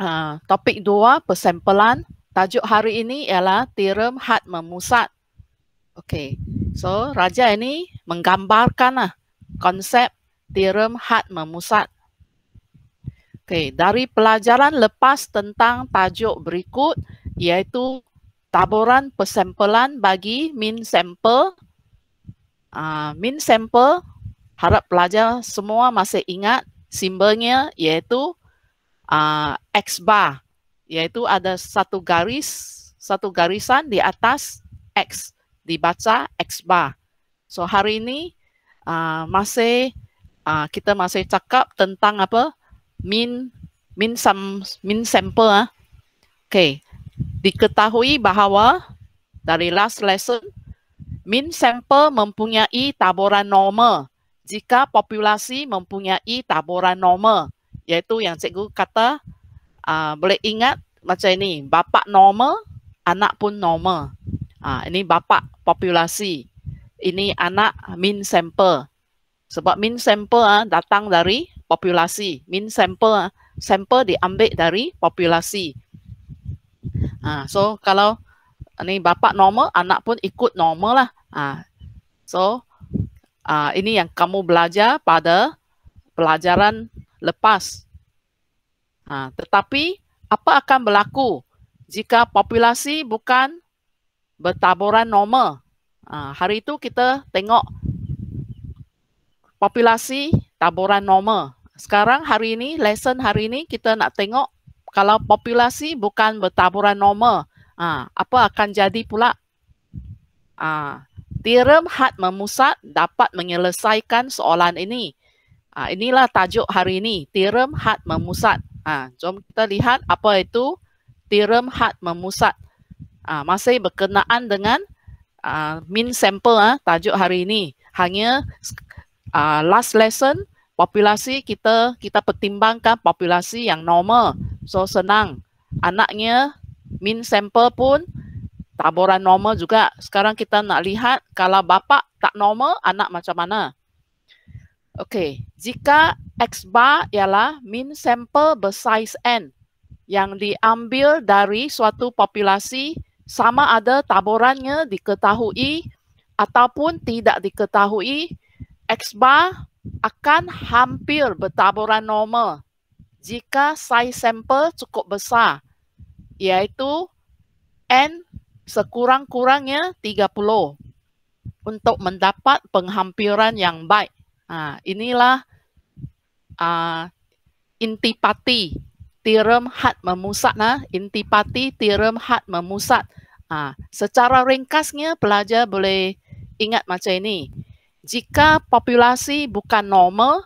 Uh, topik dua, persempelan. Tajuk hari ini ialah tirem had memusat. Okey, so Raja ini menggambarkan lah konsep tirem had memusat. Okey, dari pelajaran lepas tentang tajuk berikut, iaitu taburan persempelan bagi min sample. Uh, ah, min sample, harap pelajar semua masih ingat simbolnya iaitu uh, X bar, yaitu ada satu garis, satu garisan di atas X, dibaca X bar. So hari ini uh, masih uh, kita masih cakap tentang apa min min sam min sample. Eh? Okay, diketahui bahawa dari last lesson min sample mempunyai taburan normal jika populasi mempunyai taburan normal iaitu yang cikgu kata uh, boleh ingat macam ini bapa normal anak pun normal uh, ini bapa populasi ini anak mean sample sebab mean sample uh, ah, datang dari populasi mean sample uh, sample diambil dari populasi uh, so kalau ini bapa normal anak pun ikut normal lah uh, so uh, ini yang kamu belajar pada pelajaran lepas. Ha, tetapi apa akan berlaku jika populasi bukan bertaburan normal? Ha, hari itu kita tengok populasi taburan normal. Sekarang hari ini, lesson hari ini kita nak tengok kalau populasi bukan bertaburan normal, ha, apa akan jadi pula? Ha, Theorem had memusat dapat menyelesaikan soalan ini. Ah, inilah tajuk hari ini, Theorem Had Memusat. Ah, jom kita lihat apa itu Theorem Had Memusat. Ah, masih berkenaan dengan ah, mean sample ah, tajuk hari ini. Hanya ah, last lesson, populasi kita kita pertimbangkan populasi yang normal. So, senang. Anaknya mean sample pun taburan normal juga. Sekarang kita nak lihat kalau bapa tak normal, anak macam mana? Okey, jika X bar ialah mean sample bersize N yang diambil dari suatu populasi sama ada taburannya diketahui ataupun tidak diketahui, X bar akan hampir bertaburan normal jika size sample cukup besar iaitu N sekurang-kurangnya 30 untuk mendapat penghampiran yang baik. Ah, inilah ah, intipati tirum hat memusat nah, intipati tirum hat memusat. Ah, secara ringkasnya pelajar boleh ingat macam ini. Jika populasi bukan normal,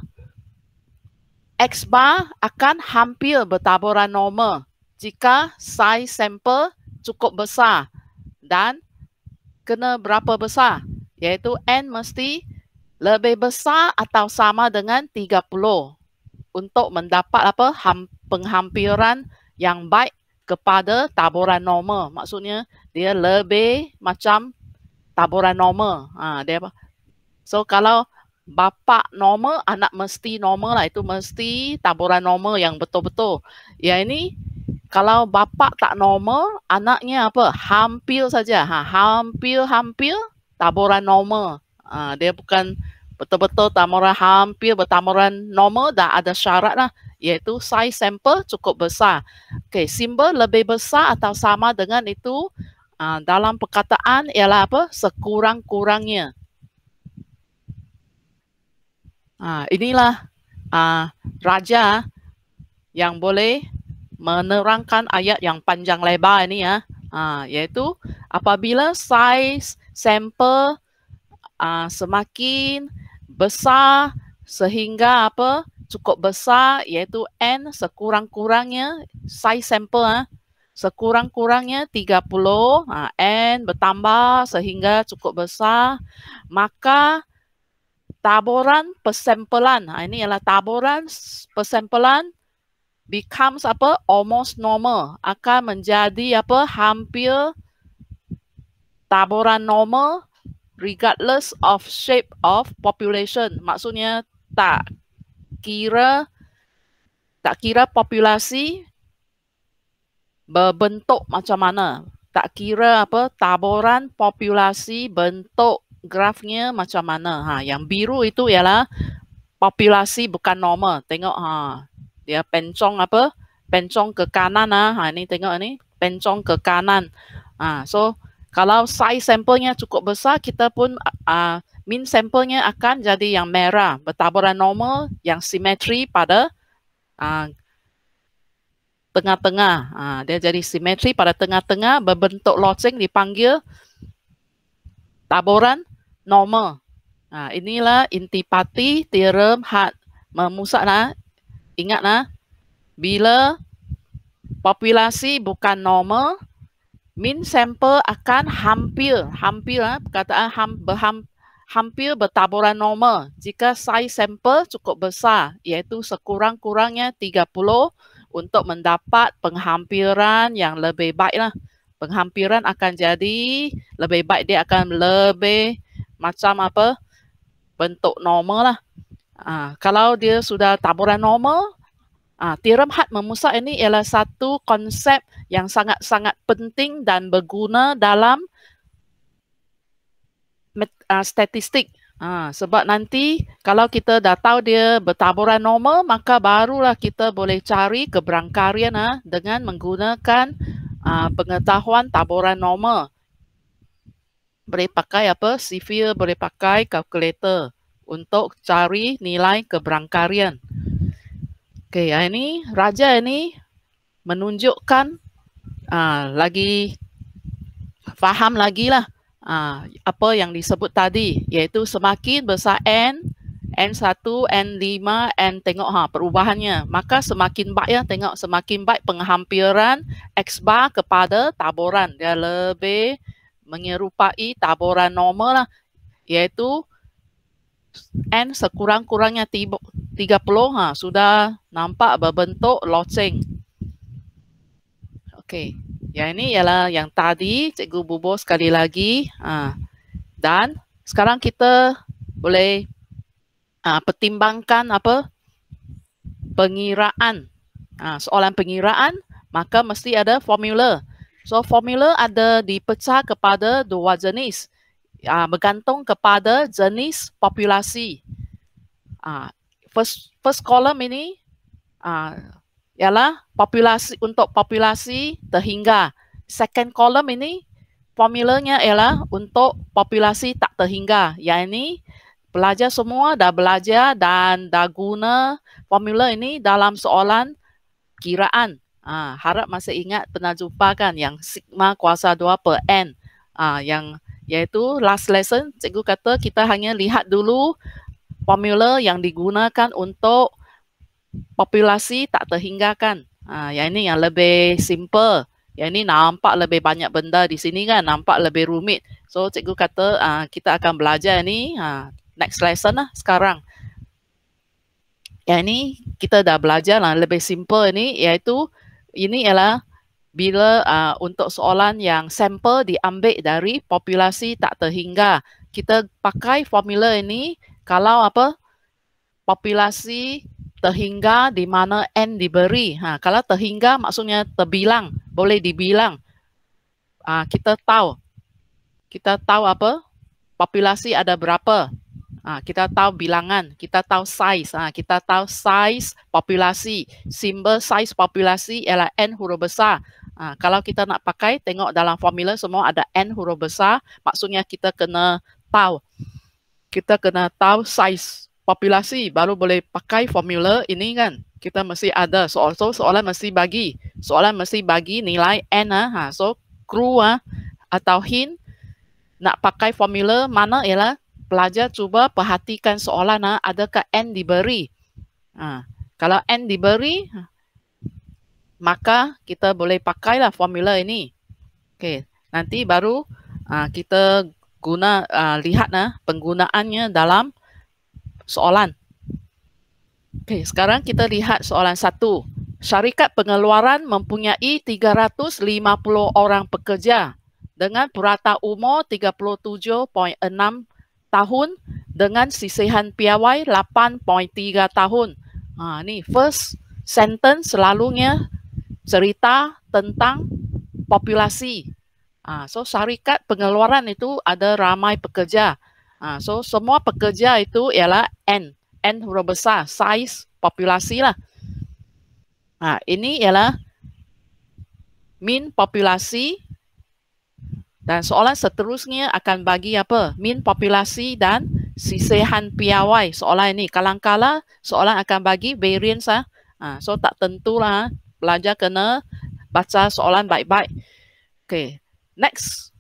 X bar akan hampir bertaburan normal jika size sampel cukup besar dan kena berapa besar iaitu n mesti lebih besar atau sama dengan 30 untuk mendapat apa penghampiran yang baik kepada taburan normal. Maksudnya dia lebih macam taburan normal. Ha, dia apa? So kalau bapa normal, anak mesti normal lah. Itu mesti taburan normal yang betul-betul. Ya ini kalau bapa tak normal, anaknya apa? Hampir saja. Ha, hampir-hampir taburan normal. Uh, dia bukan betul-betul tamaran hampir bertamaran normal dah ada syarat lah iaitu size sampel cukup besar. Okay, simbol lebih besar atau sama dengan itu uh, dalam perkataan ialah apa? Sekurang-kurangnya. Uh, inilah uh, raja yang boleh menerangkan ayat yang panjang lebar ini ya. Uh, iaitu apabila size sampel uh, semakin besar sehingga apa cukup besar iaitu n sekurang-kurangnya size sampel ah sekurang-kurangnya 30 ha, ah, n bertambah sehingga cukup besar maka taburan persampelan ha, ah, ini ialah taburan persampelan becomes apa almost normal akan menjadi apa hampir taburan normal regardless of shape of population. Maksudnya tak kira tak kira populasi berbentuk macam mana. Tak kira apa taburan populasi bentuk grafnya macam mana. Ha, yang biru itu ialah populasi bukan normal. Tengok ha, dia pencong apa? Pencong ke kanan ah. Ha, ini ha, tengok ni pencong ke kanan. Ah, ha, so kalau size sampelnya cukup besar, kita pun uh, mean sampelnya akan jadi yang merah, bertaburan normal, yang simetri pada tengah-tengah. Uh, uh, dia jadi simetri pada tengah-tengah, berbentuk loceng dipanggil taburan normal. Uh, inilah intipati theorem hat memusat. Nah. Ingat, nah, bila populasi bukan normal, Mean sample akan hampir, hampir, eh, perkataan ham, berham, hampir bertaburan normal jika size sample cukup besar iaitu sekurang-kurangnya 30 untuk mendapat penghampiran yang lebih baiklah. Penghampiran akan jadi lebih baik, dia akan lebih macam apa bentuk normal. Lah. Ha, kalau dia sudah taburan normal, Ah, teorem had memusat ini ialah satu konsep yang sangat-sangat penting dan berguna dalam uh, statistik. Ah, sebab nanti kalau kita dah tahu dia bertaburan normal, maka barulah kita boleh cari keberangkarian ah, dengan menggunakan ah, pengetahuan taburan normal. Boleh pakai apa? Severe, boleh pakai kalkulator untuk cari nilai keberangkarian. Okey, ini raja ini menunjukkan uh, lagi faham lagi lah uh, ah, apa yang disebut tadi iaitu semakin besar N, N1, N5, N tengok ha, perubahannya. Maka semakin baik ya, tengok semakin baik penghampiran X bar kepada taburan Dia lebih menyerupai taburan normal lah iaitu N sekurang-kurangnya 30 ha sudah nampak berbentuk loceng. Okey. ya ini ialah yang tadi cikgu bubuh sekali lagi ha. Dan sekarang kita boleh ha, pertimbangkan apa? pengiraan. Ha, soalan pengiraan maka mesti ada formula. So formula ada dipecah kepada dua jenis. Ha, bergantung kepada jenis populasi. Ha, first first column ini uh, ialah populasi untuk populasi terhingga. Second column ini formulanya ialah untuk populasi tak terhingga. Yang ini pelajar semua dah belajar dan dah guna formula ini dalam soalan kiraan. Uh, harap masih ingat pernah jumpa kan yang sigma kuasa 2 per n. Uh, yang iaitu last lesson cikgu kata kita hanya lihat dulu formula yang digunakan untuk populasi tak terhinggakan. Ha, yang ini yang lebih simple. Yang ini nampak lebih banyak benda di sini kan, nampak lebih rumit. So, cikgu kata uh, kita akan belajar ini uh, ha, next lesson lah sekarang. Yang ini kita dah belajar lah, lebih simple ini iaitu ini ialah bila uh, untuk soalan yang sampel diambil dari populasi tak terhingga. Kita pakai formula ini kalau apa populasi terhingga di mana n diberi ha kalau terhingga maksudnya terbilang boleh dibilang ha, kita tahu kita tahu apa populasi ada berapa ha, kita tahu bilangan kita tahu size ha, kita tahu size populasi simbol size populasi ialah n huruf besar ha, kalau kita nak pakai tengok dalam formula semua ada n huruf besar maksudnya kita kena tahu kita kena tahu size populasi baru boleh pakai formula ini kan. Kita mesti ada. So, so soalan mesti bagi. Soalan mesti bagi nilai N. Ah. Ha. So, crew ha, ah, atau hin nak pakai formula mana ialah pelajar cuba perhatikan soalan ha, adakah N diberi. Ha. Kalau N diberi, maka kita boleh pakailah formula ini. Okay. Nanti baru ha, kita guna uh, ah, lihat nah penggunaannya dalam soalan. Okey, sekarang kita lihat soalan satu. Syarikat pengeluaran mempunyai 350 orang pekerja dengan purata umur 37.6 tahun dengan sisihan piawai 8.3 tahun. Ha, ni first sentence selalunya cerita tentang populasi Ah, so syarikat pengeluaran itu ada ramai pekerja. Ah, so semua pekerja itu ialah N. N huruf besar, size populasi lah. Ah, ini ialah min populasi dan soalan seterusnya akan bagi apa? Min populasi dan sisihan piawai soalan ini. Kalangkala soalan akan bagi variance lah. Ah, so tak tentulah. Ah. Belajar kena baca soalan baik-baik. Okay, next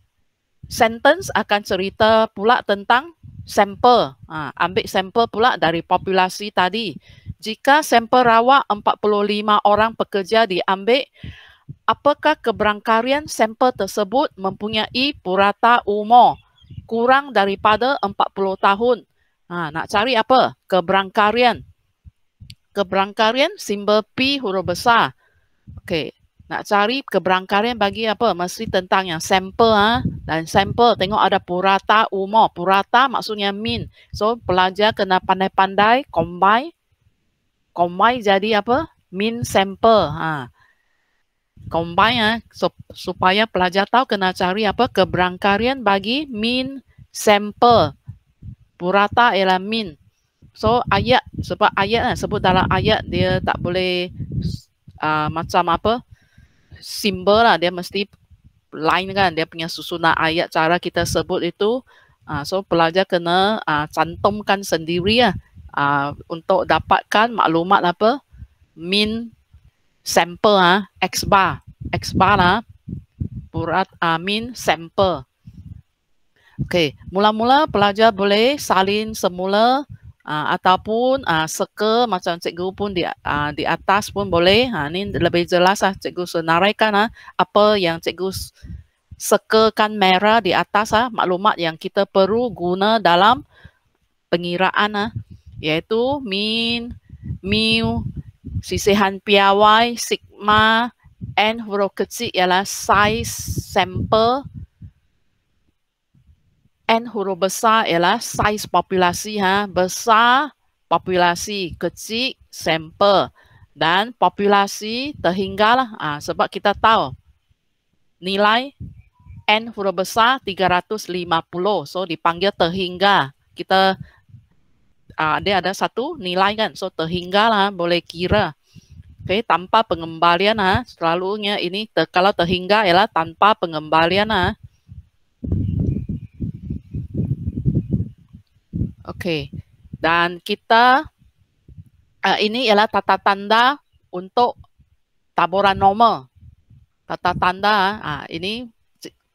sentence akan cerita pula tentang sampel. Uh, ambil sampel pula dari populasi tadi. Jika sampel rawak 45 orang pekerja diambil, apakah keberangkarian sampel tersebut mempunyai purata umur kurang daripada 40 tahun? Ha, nak cari apa? Keberangkarian. Keberangkarian simbol P huruf besar. Okey, nak cari keberangkaran bagi apa mesti tentang yang sampel ah dan sampel tengok ada purata umur purata maksudnya mean so pelajar kena pandai-pandai combine combine jadi apa mean sampel ha combine ah so, supaya pelajar tahu kena cari apa keberangkaran bagi mean sampel purata ialah mean so ayat sebab ayat ha? sebut dalam ayat dia tak boleh uh, macam apa simbol lah dia mesti line kan dia punya susunan ayat cara kita sebut itu uh, so pelajar kena uh, cantumkan sendiri ya uh, untuk dapatkan maklumat apa min sampel ah uh, x bar x bar lah purat uh, min sample okey mula-mula pelajar boleh salin semula uh, ataupun uh, ah, circle macam cikgu pun di uh, di atas pun boleh. Ha uh, lebih jelas lah cikgu senaraikan lah apa yang cikgu sekekan merah di atas ah maklumat yang kita perlu guna dalam pengiraan lah, iaitu min mu sisihan piawai sigma n huruf kecil ialah size sample N huruf besar ialah size populasi ha besar populasi kecil sampel dan populasi terhinggalah ha, sebab kita tahu nilai N huruf besar 350 so dipanggil terhingga kita uh, dia ada satu nilai kan so terhinggalah ha, boleh kira okay tanpa pengembalian ha selalunya ini ter, kalau terhingga ialah tanpa pengembalian ha Okey. Dan kita uh, ini ialah tata tanda untuk taburan normal. Tata tanda uh, ini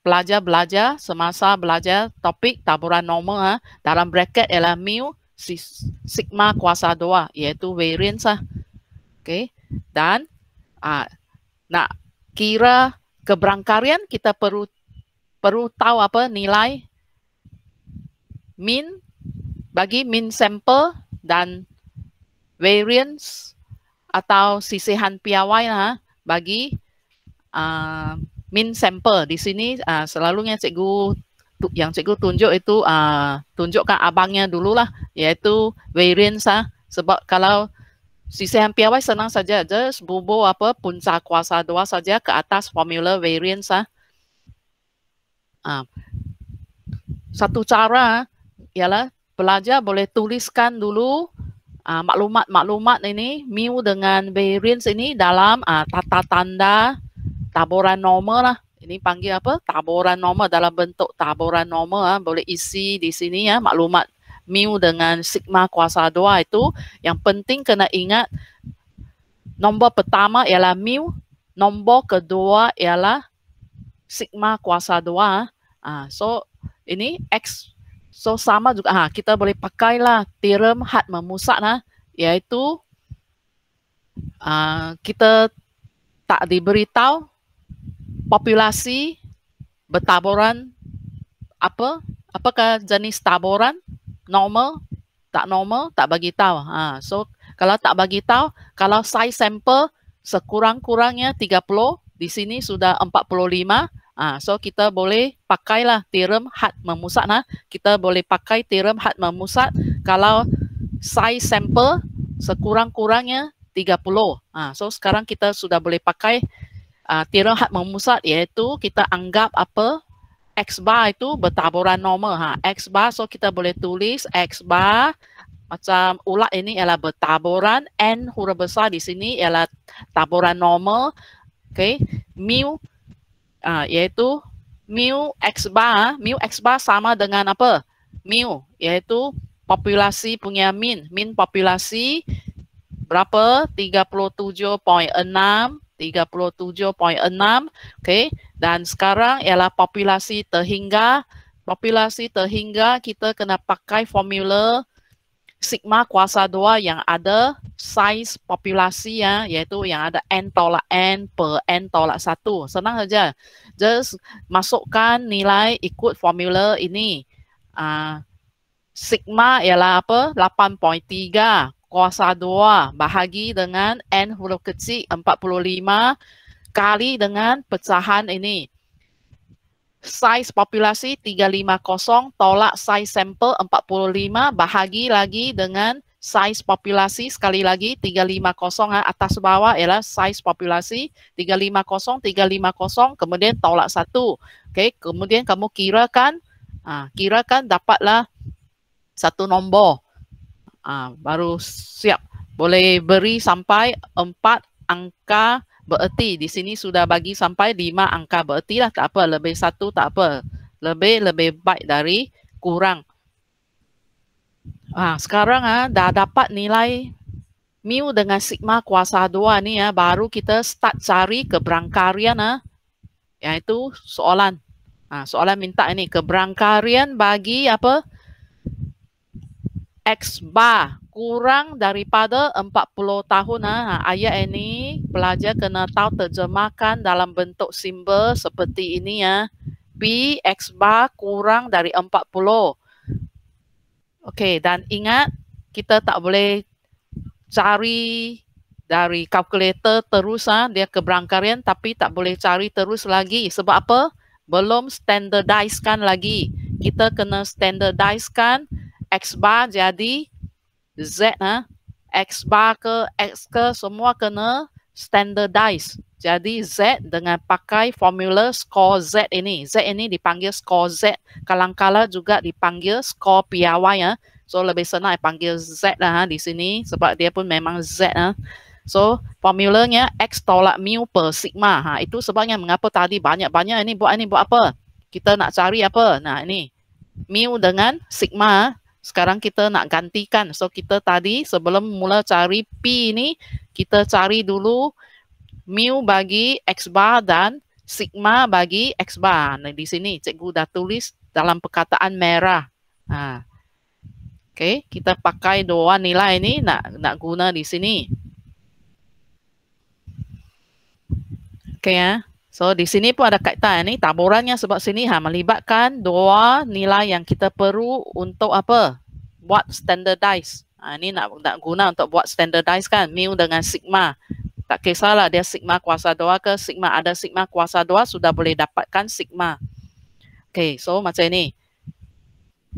pelajar-belajar semasa belajar topik taburan normal uh, ah, dalam bracket ialah mu sigma kuasa 2 iaitu variance. Uh. Ah. Okey. Dan uh, nak kira keberangkarian kita perlu perlu tahu apa nilai min bagi mean sample dan variance atau sisihan piawai lah ha, bagi uh, ah, mean sample di sini uh, selalunya cikgu yang cikgu tunjuk itu uh, tunjukkan abangnya dulu lah yaitu variance lah. Ha. sebab kalau sisihan piawai senang saja aja bubo apa puncak kuasa dua saja ke atas formula variance lah. Ha. uh, satu cara ialah pelajar boleh tuliskan dulu maklumat-maklumat ah, uh, ini mu dengan variance ini dalam uh, tata tanda taburan normal lah. Ini panggil apa? Taburan normal dalam bentuk taburan normal lah. boleh isi di sini ya maklumat mu dengan sigma kuasa 2 itu yang penting kena ingat nombor pertama ialah mu, nombor kedua ialah sigma kuasa 2. Ah, uh, so ini x So sama juga ha kita boleh pakailah teorem had memusak, ha iaitu uh, kita tak diberitahu populasi bertaburan apa apakah jenis taburan normal tak normal tak bagi tahu ha so kalau tak bagi tahu kalau size sampel sekurang-kurangnya 30 di sini sudah 45 Ah, so kita boleh pakailah teorem had memusat nah. Kita boleh pakai teorem had memusat kalau size sampel sekurang-kurangnya 30. Ah, so sekarang kita sudah boleh pakai ah, teorem had memusat iaitu kita anggap apa x bar itu bertaburan normal ha. X bar so kita boleh tulis x bar macam ulat ini ialah bertaburan n huruf besar di sini ialah taburan normal. Okay, mu uh, iaitu mu x bar mu x bar sama dengan apa mu iaitu populasi punya min min populasi berapa 37.6 37.6 okay. dan sekarang ialah populasi terhingga populasi terhingga kita kena pakai formula sigma kuasa 2 yang ada size populasi ya iaitu yang ada n tolak n per n tolak 1 senang saja just masukkan nilai ikut formula ini uh, sigma ialah apa 8.3 kuasa 2 bahagi dengan n huruf kecil 45 kali dengan pecahan ini size populasi 350 tolak size sampel 45 bahagi lagi dengan size populasi sekali lagi 350 ha, atas bawah ialah size populasi 350 350 kemudian tolak 1 okey kemudian kamu kirakan ah kirakan dapatlah satu nombor ah baru siap boleh beri sampai empat angka Bererti di sini sudah bagi sampai lima angka bererti lah. Tak apa, lebih satu tak apa. Lebih lebih baik dari kurang. Ah, sekarang ah, dah dapat nilai mu dengan sigma kuasa dua ni ya, ah, baru kita start cari keberangkarian ah, iaitu soalan. Ah, soalan minta ini keberangkarian bagi apa? X bar kurang daripada 40 tahun ah, ayat ini pelajar kena tahu terjemahkan dalam bentuk simbol seperti ini ya. B X bar kurang dari 40. Okey, dan ingat kita tak boleh cari dari kalkulator terus ha, dia keberangkarian tapi tak boleh cari terus lagi. Sebab apa? Belum standardiskan lagi. Kita kena standardiskan X bar jadi Z. Ha. X bar ke X ke semua kena Standardize, Jadi Z dengan pakai formula score Z ini. Z ini dipanggil score Z. Kalangkala juga dipanggil score piawai, Ya. Ah. So lebih senang dipanggil Z lah di sini sebab dia pun memang Z. Ya. So formulanya X tolak mu per sigma. Ha. Itu sebabnya mengapa tadi banyak-banyak ini buat ini buat apa? Kita nak cari apa? Nah ini mu dengan sigma. Ah. Sekarang kita nak gantikan. So kita tadi sebelum mula cari P ini, kita cari dulu mu bagi x bar dan sigma bagi x bar. Nah, di sini cikgu dah tulis dalam perkataan merah. Ha. Okay, kita pakai dua nilai ini nak nak guna di sini. Okay, ya. Ha. So, di sini pun ada kaitan ini taburannya sebab sini ha, melibatkan dua nilai yang kita perlu untuk apa? Buat standardize? Ah, ha, ini nak nak guna untuk buat standardize kan mu dengan sigma. Tak kisahlah dia sigma kuasa dua ke sigma ada sigma kuasa dua sudah boleh dapatkan sigma. Okay, so macam ini.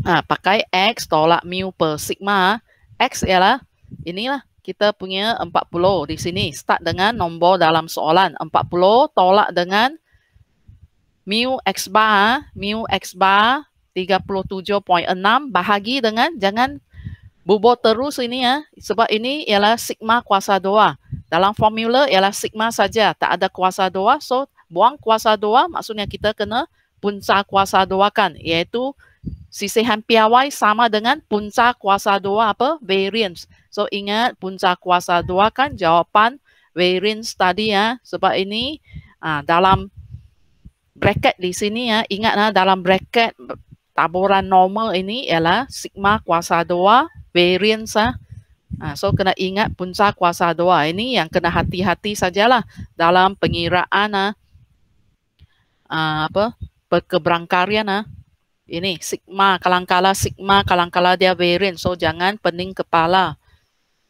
Ah, ha, pakai x tolak mu per sigma. X ialah inilah kita punya 40 di sini. Start dengan nombor dalam soalan. 40 tolak dengan mu x bar. Mu x bar 37.6 bahagi dengan jangan bubuh terus ini ya sebab ini ialah sigma kuasa doa dalam formula ialah sigma saja tak ada kuasa doa so buang kuasa doa maksudnya kita kena punca kuasa doa kan iaitu sisihan piawai sama dengan punca kuasa doa apa variance so ingat punca kuasa doa kan jawapan variance tadi ya sebab ini ah, dalam bracket di sini ya ingatlah dalam bracket taburan normal ini ialah sigma kuasa 2 variance. Ha, so kena ingat punca kuasa 2 ini yang kena hati-hati sajalah dalam pengiraan ah ha, apa perkeberangkarian ah ini sigma kalangkala sigma kalangkala dia variance so jangan pening kepala.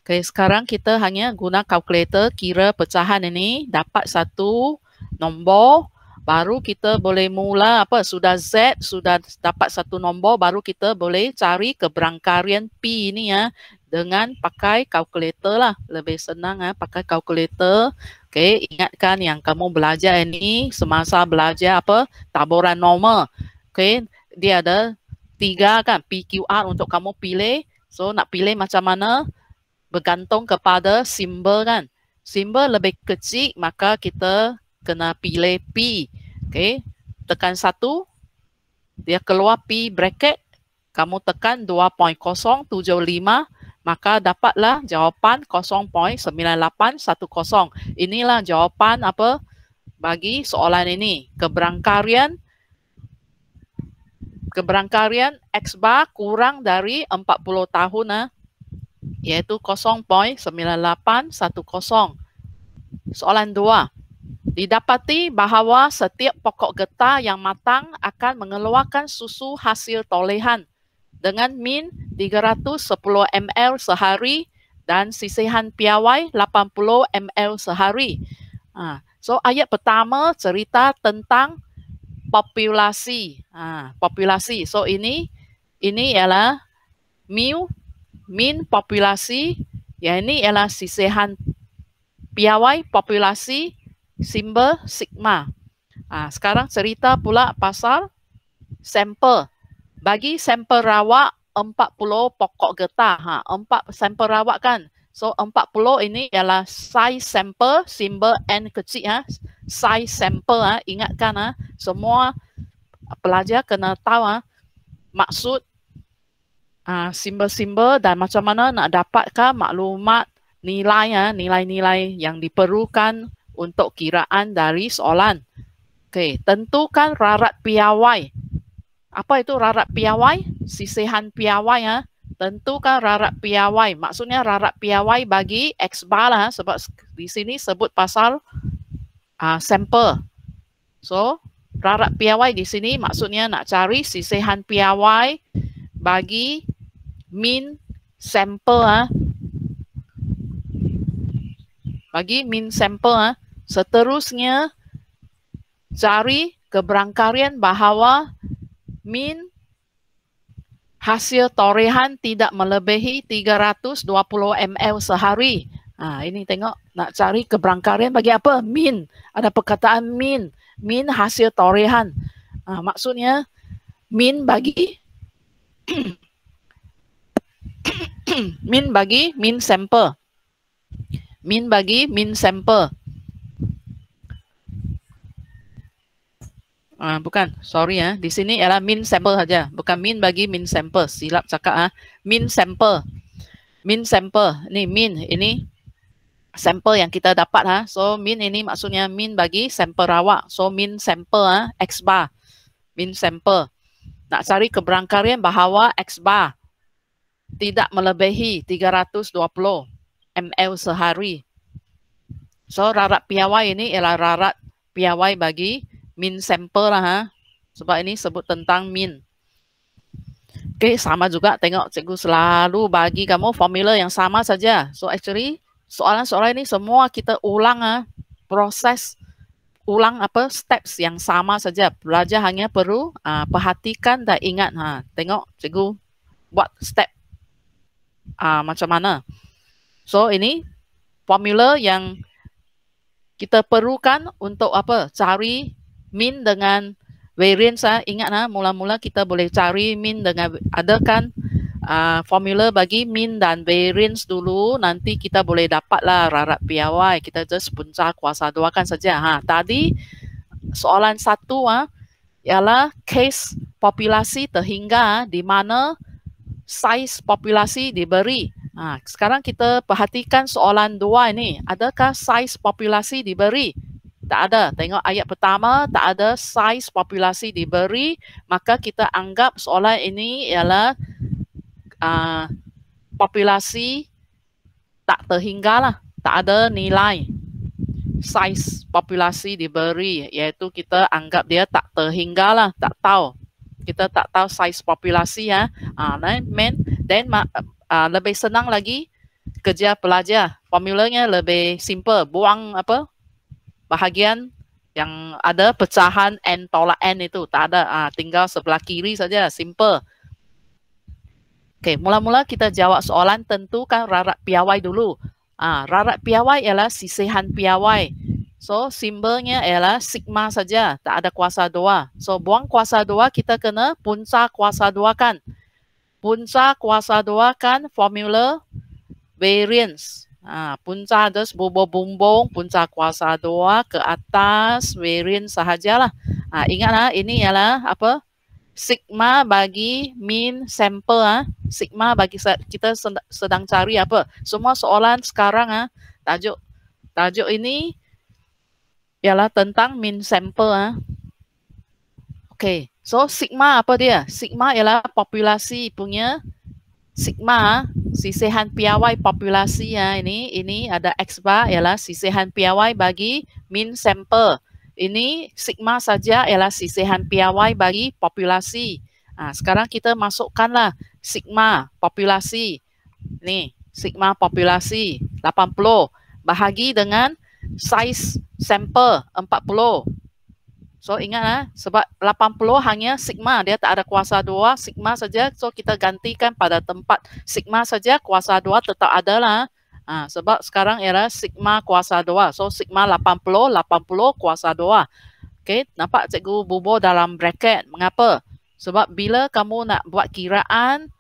Okay, sekarang kita hanya guna kalkulator kira pecahan ini dapat satu nombor baru kita boleh mula apa sudah Z sudah dapat satu nombor baru kita boleh cari keberangkarian P ini ya dengan pakai kalkulator lah lebih senang ya pakai kalkulator okey ingatkan yang kamu belajar ini semasa belajar apa taburan normal okey dia ada tiga kan PQR untuk kamu pilih so nak pilih macam mana bergantung kepada simbol kan simbol lebih kecil maka kita kena pilih P. Okey, tekan satu, dia keluar P bracket, kamu tekan 2.075, maka dapatlah jawapan 0.9810. Inilah jawapan apa bagi soalan ini. Keberangkarian keberangkarian X bar kurang dari 40 tahun ah iaitu 0.9810. Soalan 2. Didapati bahawa setiap pokok getah yang matang akan mengeluarkan susu hasil tolehan dengan min 310 ml sehari dan sisihan piawai 80 ml sehari. Ha, so ayat pertama cerita tentang populasi. Ha, populasi. So ini ini ialah mu min populasi. Ya ini ialah sisihan piawai populasi simbol sigma. Ha, sekarang cerita pula pasal sampel. Bagi sampel rawak 40 pokok getah. Ha, 4 sampel rawak kan. So 40 ini ialah size sampel simbol n kecil ha. Size sampel ha. ingatkan ha. semua pelajar kena tahu ha. maksud Uh, ah, simbol-simbol dan macam mana nak dapatkan maklumat nilai ha, nilai-nilai yang diperlukan untuk kiraan dari soalan. Okey, tentukan rarat piawai. Apa itu rarat piawai? Sisihan piawai ya. Tentukan rarat piawai. Maksudnya rarat piawai bagi X bar lah, ha? sebab di sini sebut pasal uh, sampel. So, rarat piawai di sini maksudnya nak cari sisihan piawai bagi mean sampel ah. Bagi mean sampel ah. Seterusnya, cari keberangkarian bahawa min hasil torehan tidak melebihi 320 ml sehari. Ha, ini tengok, nak cari keberangkarian bagi apa? Min. Ada perkataan min. Min hasil torehan. Ha, maksudnya, min bagi... min bagi min sampel, Min bagi min sampel. Uh, bukan, sorry ya. Di sini ialah mean sample saja. Bukan mean bagi mean sample. Silap cakap ah. mean sample. mean sample. Ni mean ini sample yang kita dapat ha. So mean ini maksudnya mean bagi sample rawak. So mean sample ah x bar. mean sample. Nak cari keberangkarian bahawa x bar tidak melebihi 320 ml sehari. So rarat piawai ini ialah rarat piawai bagi min sample lah ha. Sebab ini sebut tentang min. Okey, sama juga tengok cikgu selalu bagi kamu formula yang sama saja. So actually soalan-soalan ini semua kita ulang ah ha. proses ulang apa steps yang sama saja. Belajar hanya perlu uh, perhatikan dan ingat ha. Tengok cikgu buat step uh, macam mana. So ini formula yang kita perlukan untuk apa? Cari min dengan variance ah ingatlah mula-mula kita boleh cari min dengan adakan uh, formula bagi min dan variance dulu nanti kita boleh dapatlah rarat piawai kita just punca kuasa doakan saja ha tadi soalan satu ah ialah case populasi terhingga ah, di mana size populasi diberi. Ha, sekarang kita perhatikan soalan dua ini. Adakah size populasi diberi? Tak ada. Tengok ayat pertama, tak ada saiz populasi diberi, maka kita anggap seolah ini ialah uh, populasi tak terhingga lah. Tak ada nilai saiz populasi diberi, iaitu kita anggap dia tak terhingga lah, tak tahu. Kita tak tahu saiz populasi ya. Uh, then man, then uh, lebih senang lagi kerja pelajar. Formulanya lebih simple. Buang apa? bahagian yang ada pecahan n tolak n itu tak ada ah tinggal sebelah kiri saja simple Okay, mula-mula kita jawab soalan tentukan rarak piawai dulu ah rarak piawai ialah sisihan piawai so simbolnya ialah sigma saja tak ada kuasa dua so buang kuasa dua kita kena punca kuasa dua kan punca kuasa dua kan formula variance Ha, punca ada sebuah bumbung, punca kuasa doa ke atas, wirin sahajalah. Ha, ingatlah, ini ialah apa? Sigma bagi mean sample. Ha? Sigma bagi kita sedang cari apa? Semua soalan sekarang, ha? tajuk tajuk ini ialah tentang mean sample. Ha? Okay, so sigma apa dia? Sigma ialah populasi punya sigma. Ha sisihan piawai populasi ya ini ini ada x bar ialah sisihan piawai bagi mean sample ini sigma saja ialah sisihan piawai bagi populasi nah, ha, sekarang kita masukkanlah sigma populasi ni sigma populasi 80 bahagi dengan size sample 40 So ingatlah eh, sebab 80 hanya sigma dia tak ada kuasa dua sigma saja. So kita gantikan pada tempat sigma saja kuasa dua tetap ada lah. Ha, sebab sekarang era sigma kuasa dua. So sigma 80 80 kuasa dua. Okay, nampak cikgu bubo dalam bracket. Mengapa? Sebab bila kamu nak buat kiraan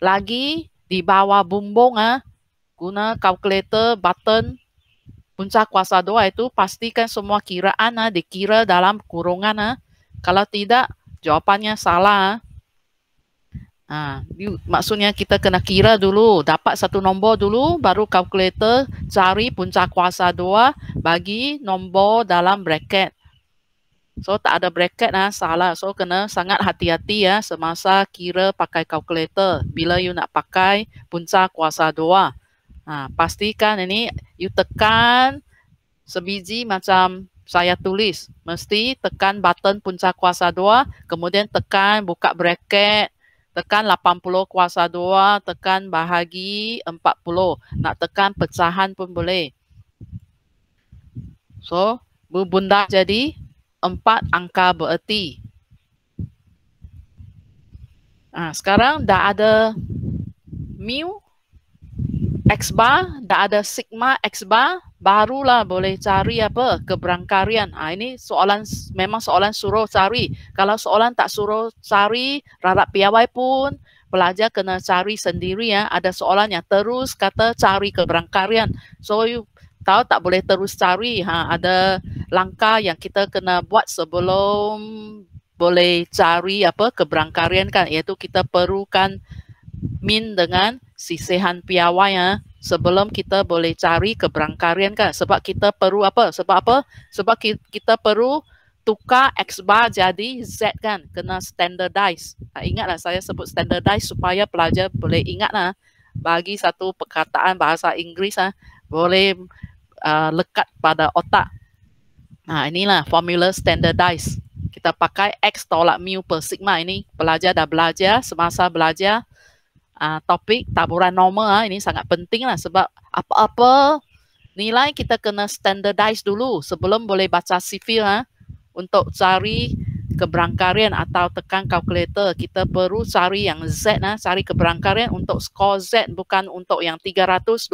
lagi di bawah bumbung ah guna kalkulator button puncak kuasa doa itu pastikan semua kiraan ah, dikira dalam kurungan. Ah. Kalau tidak, jawapannya salah. Ah, ah maksudnya kita kena kira dulu, dapat satu nombor dulu, baru kalkulator cari puncak kuasa doa bagi nombor dalam bracket. So tak ada bracket lah salah. So kena sangat hati-hati ya semasa kira pakai kalkulator bila you nak pakai puncak kuasa doa. Ha, pastikan ini you tekan sebiji macam saya tulis. Mesti tekan button puncak kuasa 2, kemudian tekan buka bracket, tekan 80 kuasa 2, tekan bahagi 40. Nak tekan pecahan pun boleh. So, bunda jadi 4 angka bererti. Ha, sekarang dah ada mu X bar, dah ada sigma X bar, barulah boleh cari apa keberangkarian. ha, ini soalan memang soalan suruh cari. Kalau soalan tak suruh cari, rarap piawai pun pelajar kena cari sendiri ya. Ada soalan yang terus kata cari keberangkarian. So you tahu tak boleh terus cari. Ha, ada langkah yang kita kena buat sebelum boleh cari apa keberangkarian kan. Iaitu kita perlukan min dengan sisihan piawai ya, sebelum kita boleh cari keberangkarian kan sebab kita perlu apa sebab apa sebab kita perlu tukar X bar jadi Z kan kena standardize ha, ingatlah saya sebut standardize supaya pelajar boleh ingat lah bagi satu perkataan bahasa Inggeris ah boleh uh, lekat pada otak nah ha, inilah formula standardize kita pakai X tolak mu per sigma ini pelajar dah belajar semasa belajar uh, ah, topik taburan normal uh, ini sangat penting lah sebab apa-apa nilai kita kena standardize dulu sebelum boleh baca CV ha, ah, untuk cari keberangkarian atau tekan kalkulator kita perlu cari yang Z ha, cari keberangkarian untuk skor Z bukan untuk yang 320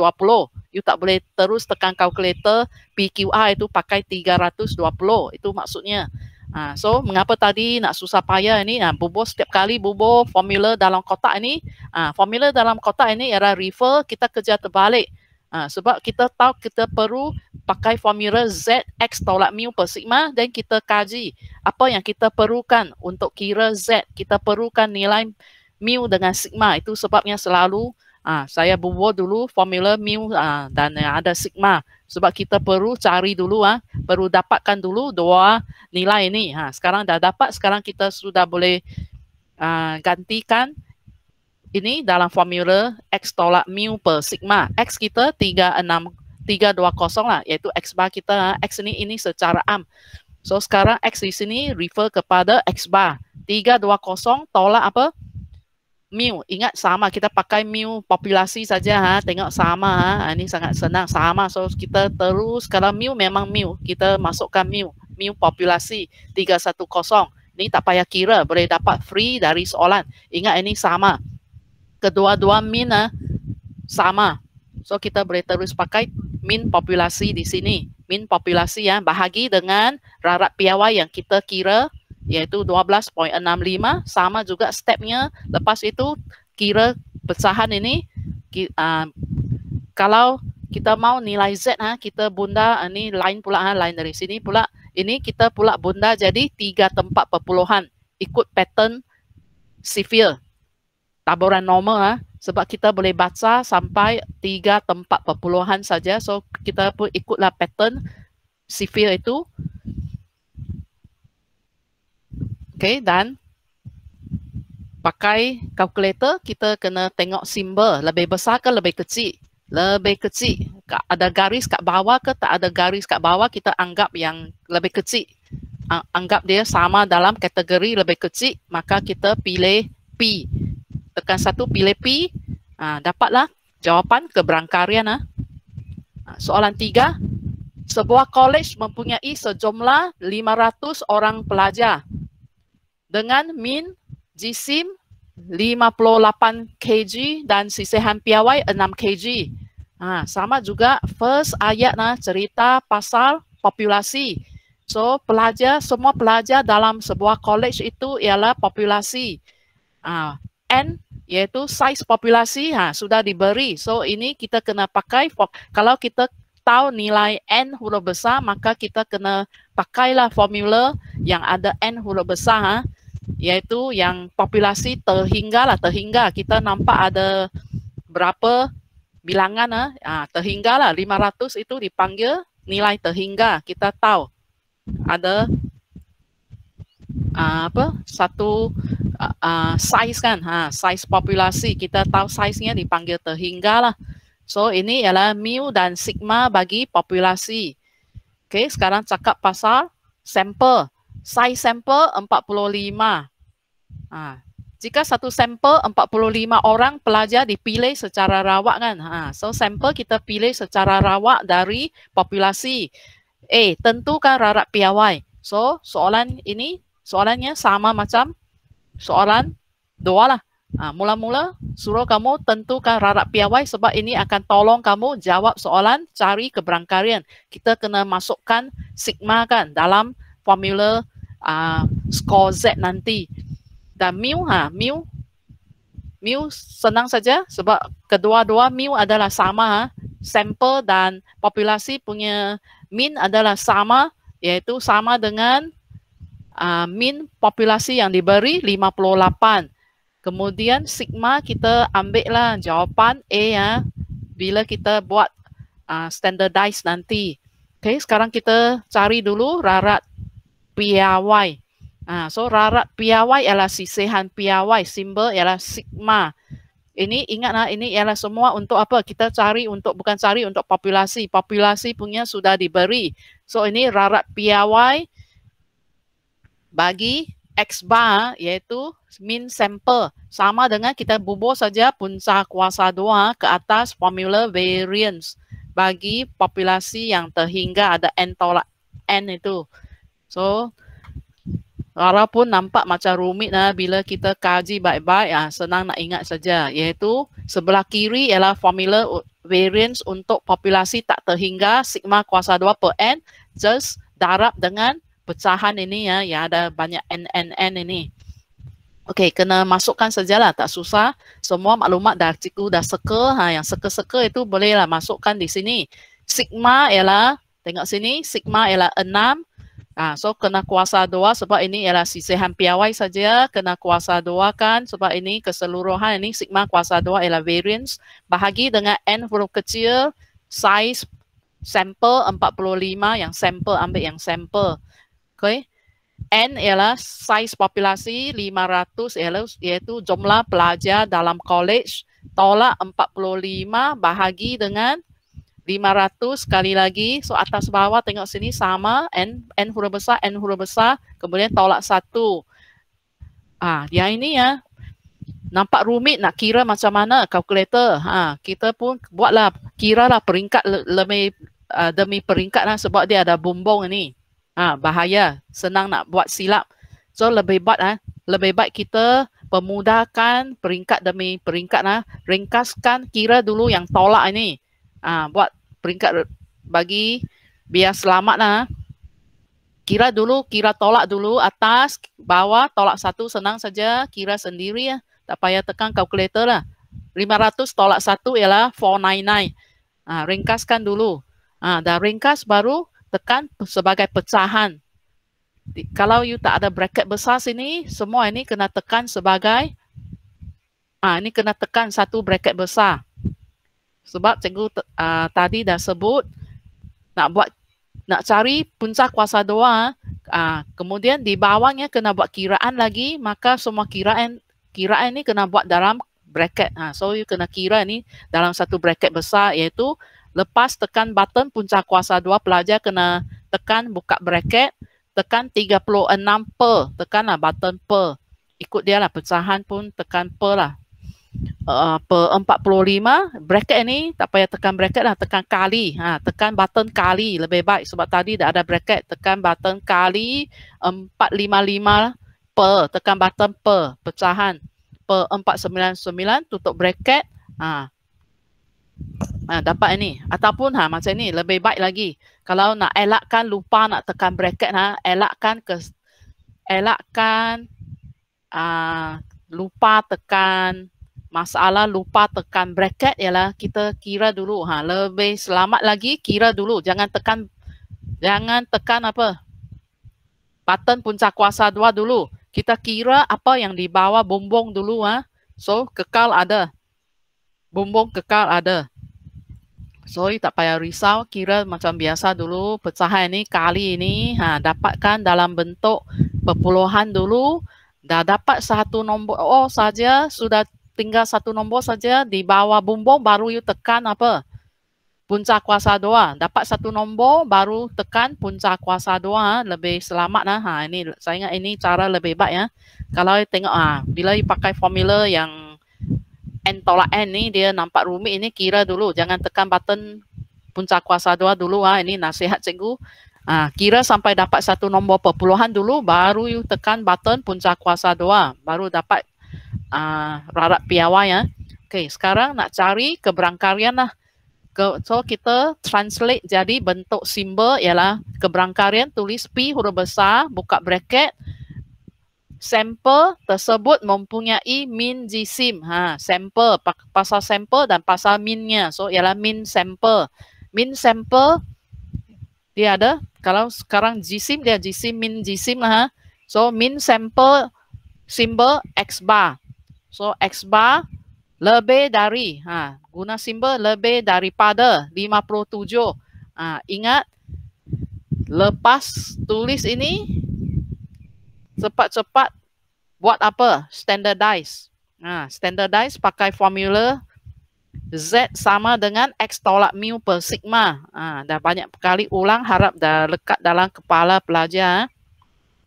you tak boleh terus tekan kalkulator PQR itu pakai 320 itu maksudnya Ah, so mengapa tadi nak susah payah ini? Ah, ha, bobo setiap kali bobo formula dalam kotak ini, ah, ha, formula dalam kotak ini ialah refer kita kerja terbalik. Ah, sebab kita tahu kita perlu pakai formula Z X tolak mu per sigma dan kita kaji apa yang kita perlukan untuk kira Z. Kita perlukan nilai mu dengan sigma. Itu sebabnya selalu ah, saya bobo dulu formula mu ah, dan ada sigma sebab kita perlu cari dulu ah ha, perlu dapatkan dulu dua nilai ini. ha sekarang dah dapat sekarang kita sudah boleh uh, gantikan ini dalam formula x tolak mu per sigma x kita 36 320 lah iaitu x bar kita ha, x ni ini secara am so sekarang x di sini refer kepada x bar 320 tolak apa mu ingat sama kita pakai mu populasi saja ha tengok sama ha. ha ini sangat senang sama so kita terus kalau mu memang mu kita masukkan mu mu populasi 310 Ini tak payah kira boleh dapat free dari soalan ingat ini sama kedua-dua min ha, sama so kita boleh terus pakai min populasi di sini min populasi ya bahagi dengan rarat piawai yang kita kira iaitu 12.65 sama juga stepnya lepas itu kira pecahan ini uh, kalau kita mau nilai Z ha, kita bunda ini ah, lain pula ha, lain dari sini pula ini kita pula bunda jadi tiga tempat perpuluhan ikut pattern sifil taburan normal ha, sebab kita boleh baca sampai tiga tempat perpuluhan saja so kita pun ikutlah pattern sifil itu Okay, dan pakai kalkulator, kita kena tengok simbol lebih besar ke lebih kecil. Lebih kecil. Ada garis kat bawah ke tak ada garis kat bawah, kita anggap yang lebih kecil. Anggap dia sama dalam kategori lebih kecil, maka kita pilih P. Tekan satu, pilih P. Ha, dapatlah jawapan keberangkarian. Ha. ha soalan tiga. Sebuah college mempunyai sejumlah 500 orang pelajar dengan min jisim 58 kg dan sisihan piawai 6 kg. Ha, sama juga first ayat nah, cerita pasal populasi. So pelajar, semua pelajar dalam sebuah college itu ialah populasi. Ha, N iaitu size populasi ha, sudah diberi. So ini kita kena pakai, kalau kita tahu nilai N huruf besar maka kita kena pakailah formula yang ada N huruf besar. Ha iaitu yang populasi terhingga lah terhingga kita nampak ada berapa bilangan ah eh? Ha, terhingga lah 500 itu dipanggil nilai terhingga kita tahu ada ah, apa satu uh, size kan ha size populasi kita tahu size nya dipanggil terhingga lah so ini ialah mu dan sigma bagi populasi okay sekarang cakap pasal sampel size sampel 45. Ha. Jika satu sampel 45 orang pelajar dipilih secara rawak kan. Ha. So sampel kita pilih secara rawak dari populasi. Eh tentukan rarak piawai. So soalan ini soalannya sama macam soalan doa lah. Ha, mula-mula suruh kamu tentukan rarak piawai sebab ini akan tolong kamu jawab soalan cari keberangkarian. Kita kena masukkan sigma kan dalam formula uh, score Z nanti. Dan mu ha, mu mu senang saja sebab kedua-dua mu adalah sama ha. sampel dan populasi punya mean adalah sama iaitu sama dengan uh, mean populasi yang diberi 58. Kemudian sigma kita ambil lah jawapan A ya bila kita buat uh, standardize nanti. Okay, sekarang kita cari dulu rarat piawai. Ha, so rarat piawai ialah sisihan piawai. Simbol ialah sigma. Ini ingatlah ini ialah semua untuk apa? Kita cari untuk bukan cari untuk populasi. Populasi punya sudah diberi. So ini rarat piawai bagi X bar iaitu mean sample. Sama dengan kita bubur saja punca kuasa dua ke atas formula variance. Bagi populasi yang terhingga ada N tolak N itu. So walaupun nampak macam rumit lah bila kita kaji baik-baik ah senang nak ingat saja iaitu sebelah kiri ialah formula variance untuk populasi tak terhingga sigma kuasa 2 per n just darab dengan pecahan ini ya ya ada banyak n n n ini. Okey, kena masukkan sajalah tak susah. Semua maklumat dah cikgu dah circle ha yang circle-circle itu bolehlah masukkan di sini. Sigma ialah tengok sini, sigma ialah Ah, ha, so kena kuasa doa sebab ini ialah sisihan piawai saja kena kuasa doa kan sebab ini keseluruhan ini sigma kuasa doa ialah variance bahagi dengan n huruf kecil size sampel 45 yang sampel ambil yang sampel. Okey. N ialah size populasi 500 ialah iaitu jumlah pelajar dalam college tolak 45 bahagi dengan 500 kali lagi. So atas bawah tengok sini sama. N, N huruf besar, N huruf besar. Kemudian tolak satu Ah, dia ini ya. Nampak rumit nak kira macam mana kalkulator. Ha, kita pun buatlah kira lah peringkat lebih uh, demi peringkat lah sebab dia ada bumbung ni. Ha, bahaya. Senang nak buat silap. So lebih baik ah, lebih baik kita pemudahkan peringkat demi peringkat lah. ringkaskan kira dulu yang tolak ini. Ah ha, buat peringkat bagi biar selamat lah. Kira dulu, kira tolak dulu atas, bawah, tolak satu senang saja, kira sendiri ya. Tak payah tekan kalkulator lah. 500 tolak satu ialah 499. Ah ha, ringkaskan dulu. Ah ha, dah ringkas baru tekan sebagai pecahan. Kalau you tak ada bracket besar sini, semua ini kena tekan sebagai ah ha, ini kena tekan satu bracket besar. Sebab cikgu uh, tadi dah sebut nak buat nak cari puncak kuasa doa, uh, kemudian di bawahnya kena buat kiraan lagi, maka semua kiraan kiraan ini kena buat dalam bracket. Uh, so you kena kira ini dalam satu bracket besar iaitu lepas tekan button puncak kuasa doa pelajar kena tekan buka bracket, tekan 36 per, tekanlah button per. Ikut dia lah pecahan pun tekan per lah uh, per 45 bracket ni tak payah tekan bracket lah tekan kali ha, tekan button kali lebih baik sebab tadi dah ada bracket tekan button kali 455 per tekan button per pecahan per 499 tutup bracket ha. Ha, dapat ini ataupun ha, macam ni lebih baik lagi kalau nak elakkan lupa nak tekan bracket ha, elakkan ke elakkan uh, lupa tekan masalah lupa tekan bracket ialah kita kira dulu ha lebih selamat lagi kira dulu jangan tekan jangan tekan apa button puncak kuasa dua dulu kita kira apa yang di bawah bumbung dulu ha so kekal ada bumbung kekal ada so tak payah risau kira macam biasa dulu pecahan ini kali ini ha dapatkan dalam bentuk perpuluhan dulu dah dapat satu nombor oh saja sudah tinggal satu nombor saja di bawah bumbung baru you tekan apa? Puncak kuasa doa. Dapat satu nombor baru tekan puncak kuasa doa ha, lebih selamat lah. Ha, ini saya ingat ini cara lebih baik ya. Kalau you tengok ah ha, bila you pakai formula yang n tolak n ni dia nampak rumit ini kira dulu jangan tekan button puncak kuasa doa dulu ah ha. ini nasihat cikgu. Ah ha, kira sampai dapat satu nombor perpuluhan dulu baru you tekan button puncak kuasa doa baru dapat uh, rarak piawai ya. Okay, sekarang nak cari keberangkarian lah. So kita translate jadi bentuk simbol ialah keberangkarian tulis P huruf besar buka bracket sampel tersebut mempunyai min jisim. Ha, sampel pasal sampel dan pasal minnya. So ialah min sampel. Min sampel dia ada kalau sekarang jisim dia jisim min jisim lah. Ha. So min sampel simbol X bar. So X bar lebih dari, ha, guna simbol lebih daripada 57. Ha, ingat, lepas tulis ini, cepat-cepat buat apa? Standardize. Ha, standardize pakai formula Z sama dengan X tolak mu per sigma. Ha, dah banyak kali ulang, harap dah lekat dalam kepala pelajar. Ha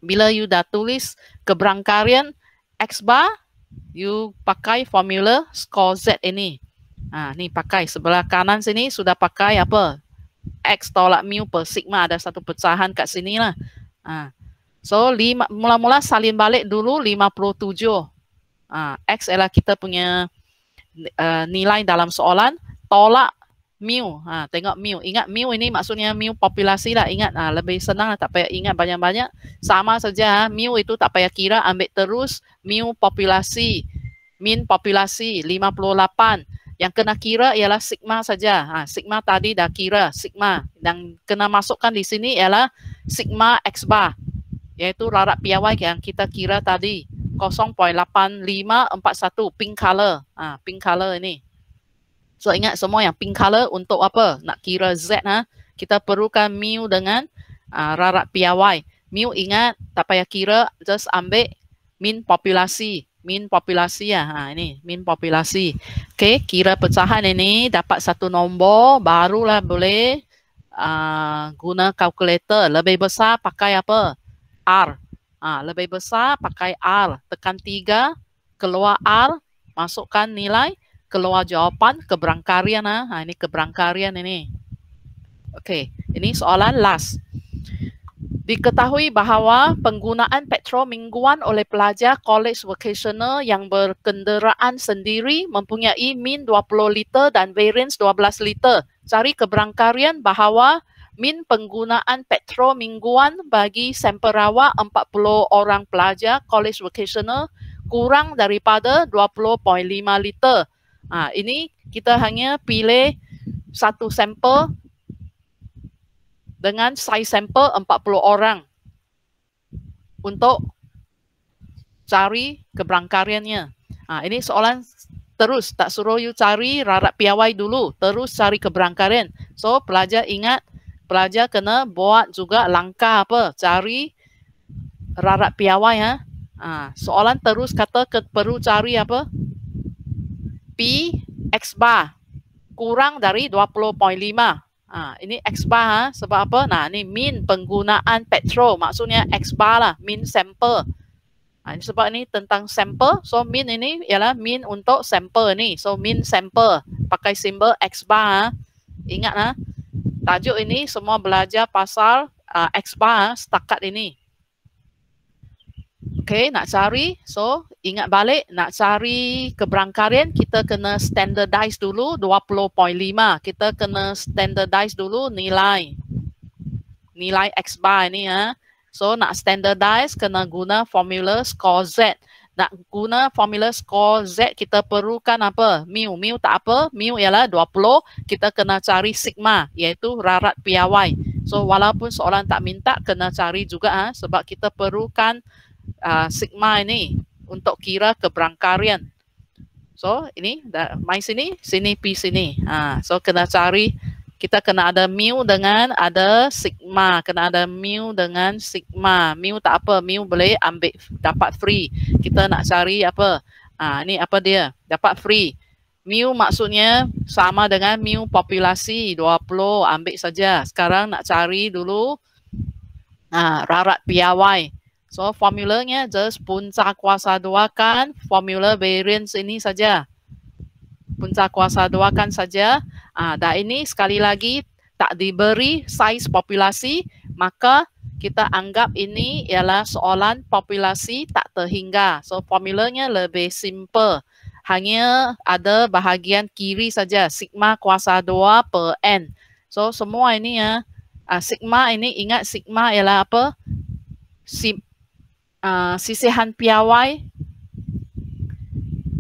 bila you dah tulis keberangkarian X bar, you pakai formula score Z ini. Ha, ni pakai sebelah kanan sini sudah pakai apa? X tolak mu per sigma ada satu pecahan kat sini lah. Ha. So lima, mula-mula salin balik dulu 57. Ha, X ialah kita punya uh, nilai dalam soalan. Tolak Mew. Ha, tengok Mew. Ingat Mew ini maksudnya Mew populasi lah. Ingat ha, lebih senang lah. Tak payah ingat banyak-banyak. Sama saja. Ha. Mew itu tak payah kira. Ambil terus Mew populasi. Min populasi 58. Yang kena kira ialah sigma saja. Ha, sigma tadi dah kira. Sigma. Yang kena masukkan di sini ialah sigma X bar. Iaitu larat piawai yang kita kira tadi. 0.8541. Pink color. Ha, pink color ini. So ingat semua yang pink color untuk apa? Nak kira Z ha. Kita perlukan mu dengan uh, rarak piawai. Mu ingat tak payah kira just ambil mean populasi. mean populasi ya. Ha, ini mean populasi. Okay, kira pecahan ini dapat satu nombor barulah boleh uh, guna calculator Lebih besar pakai apa? R. Uh, lebih besar pakai R. Tekan 3, keluar R, masukkan nilai 3.14 keluar jawapan keberangkarian ah. Ha, ini keberangkarian ini. Okey, ini soalan last. Diketahui bahawa penggunaan petrol mingguan oleh pelajar college vocational yang berkenderaan sendiri mempunyai min 20 liter dan variance 12 liter. Cari keberangkarian bahawa min penggunaan petrol mingguan bagi sampel rawak 40 orang pelajar college vocational kurang daripada 20.5 liter. Ha, ini kita hanya pilih satu sampel dengan size sampel 40 orang untuk cari keberangkariannya. Ha, ini soalan terus, tak suruh you cari rarak piawai dulu, terus cari keberangkarian. So, pelajar ingat, pelajar kena buat juga langkah apa, cari rarak piawai. Ha. Ha, soalan terus kata perlu cari apa? P X bar kurang dari 20.5. Ah ha, ini X bar ha, sebab apa? Nah, ini mean penggunaan petrol maksudnya X bar lah, mean sample. Ha, ini sebab ini tentang sample, so mean ini ialah mean untuk sample ni. So mean sample pakai simbol X bar. Ha. Ingat lah. Ha. Tajuk ini semua belajar pasal uh, X bar ha, setakat ini. Okay, nak cari. So, ingat balik, nak cari keberangkarian, kita kena standardize dulu 20.5. Kita kena standardize dulu nilai. Nilai X bar ni. Ha. So, nak standardize, kena guna formula score Z. Nak guna formula score Z, kita perlukan apa? Mu. Mu tak apa. Mu ialah 20. Kita kena cari sigma, iaitu rarat piawai. So, walaupun soalan tak minta, kena cari juga. Ha, sebab kita perlukan uh, sigma ini untuk kira keberangkarian. So ini dah main sini, sini P sini. Ha, so kena cari kita kena ada mu dengan ada sigma, kena ada mu dengan sigma. Mu tak apa, mu boleh ambil dapat free. Kita nak cari apa? Ha, ini apa dia? Dapat free. Mu maksudnya sama dengan mu populasi 20 ambil saja. Sekarang nak cari dulu ha, rarat piawai. So formulanya just punca kuasa dua kan formula variance ini saja. punca kuasa dua kan saja. Ha, ah, dan ini sekali lagi tak diberi size populasi, maka kita anggap ini ialah soalan populasi tak terhingga. So formulanya lebih simple. Hanya ada bahagian kiri saja, sigma kuasa dua per n. So semua ini ya, ah, sigma ini ingat sigma ialah apa? Ah, sisihan piawai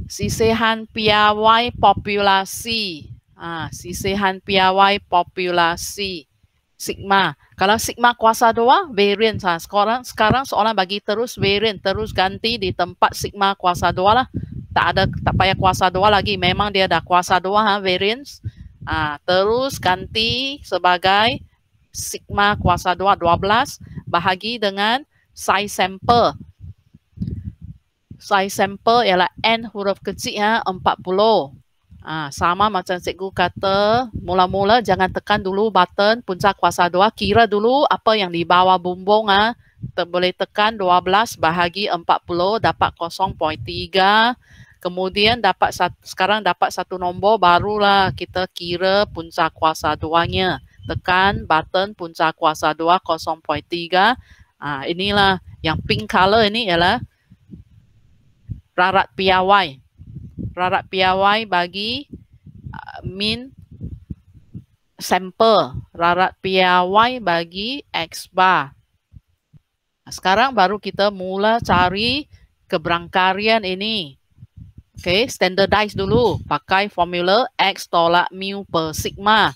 sisihan piawai populasi ah sisihan piawai populasi sigma kalau sigma kuasa dua variant ha. sekarang sekarang seorang bagi terus variant terus ganti di tempat sigma kuasa dua lah tak ada tak payah kuasa dua lagi memang dia dah kuasa dua ha variant ah terus ganti sebagai sigma kuasa dua 12 bahagi dengan size sample. Size sample ialah N huruf kecil ya, ha, 40. Ha, sama macam cikgu kata, mula-mula jangan tekan dulu button punca kuasa 2. Kira dulu apa yang di bawah bumbung. Ha. Boleh tekan 12 bahagi 40 dapat 0.3. Kemudian dapat sekarang dapat satu nombor barulah kita kira punca kuasa 2-nya. Tekan button punca kuasa dua 0.3 Ah inilah yang pink color ini ialah rarat piawai. Rarat piawai bagi ah, min sampel rarat piawai bagi x bar. Ah, sekarang baru kita mula cari keberangkarian ini. Okay, standardize dulu pakai formula x tolak mu per sigma.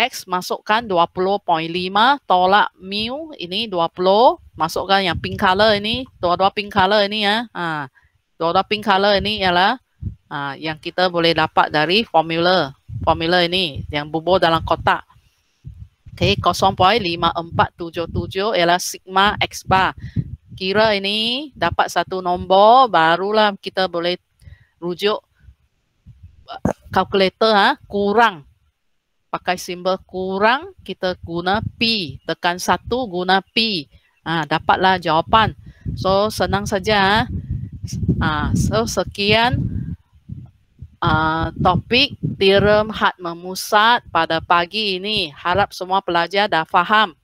X masukkan 20.5 tolak mu ini 20 masukkan yang pink color ini dua-dua pink color ini ya ah dua-dua pink color ini ialah ah yang kita boleh dapat dari formula formula ini yang bubuh dalam kotak okay 0.5477 ialah sigma x bar kira ini dapat satu nombor barulah kita boleh rujuk kalkulator uh, ha kurang 0.5 pakai simbol kurang, kita guna P. Tekan satu, guna P. Ha, dapatlah jawapan. So, senang saja. Ha, ha so, sekian uh, topik Theorem Had Memusat pada pagi ini. Harap semua pelajar dah faham.